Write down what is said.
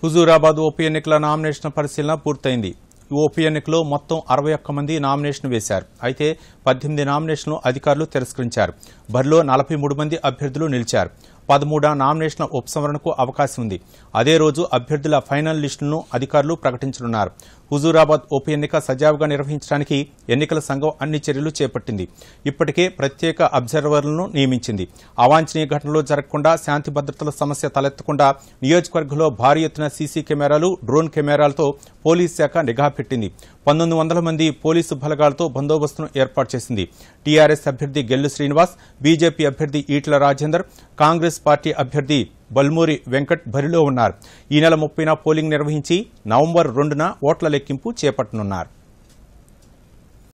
హుజూరాబాద్ ఉప ఎన్నికల నామినేషన్ పరిశీలన పూర్తయింది ఈ ఉప ఎన్నికలో మొత్తం అరవై ఒక్క మంది నామినేషన్ వేశారు అయితే పద్దెనిమిది నామినేషన్లు అధికారులు తిరస్కరించారు బరిలో నలభై మంది అభ్యర్థులు నిలిచారు పదమూడా నామినేషన్ల ఉపసంహరణకు అవకాశం ఉంది అదే రోజు అభ్యర్థుల ఫైనల్ లిస్టులను అధికారులు ప్రకటించనున్నారు హుజూరాబాద్ ఉప ఎన్నిక సజావుగా నిర్వహించడానికి ఎన్నికల సంఘం అన్ని చర్యలు చేపట్టింది ఇప్పటికే ప్రత్యేక అబ్జర్వర్లను నియమించింది అవాంఛనీయ ఘటనలు జరగకుండా శాంతి భద్రతల సమస్య తలెత్తకుండా నియోజకవర్గంలో భారీ ఎత్తున సీసీ కెమెరాలు డ్రోన్ కెమెరాలతో పోలీస్ శాఖ నిఘా పెట్టింది పంతొమ్మిది వందల మంది పోలీసు బలగాలతో బందోబస్తును ఏర్పాటు చేసింది టీఆర్ఎస్ అభ్యర్థి గెల్లు శ్రీనివాస్ బీజేపీ అభ్యర్థి ఈట్ల రాజేందర్ కాంగ్రెస్ కాంగ్రెస్ పార్టీ అభ్యర్థి బల్మూరి వెంకట్ బరిలో ఉన్నారు ఈ నెల ముప్పైన పోలింగ్ నిర్వహించి నవంబర్ రెండున ఓట్ల లెక్కింపు చేపట్టనున్నారు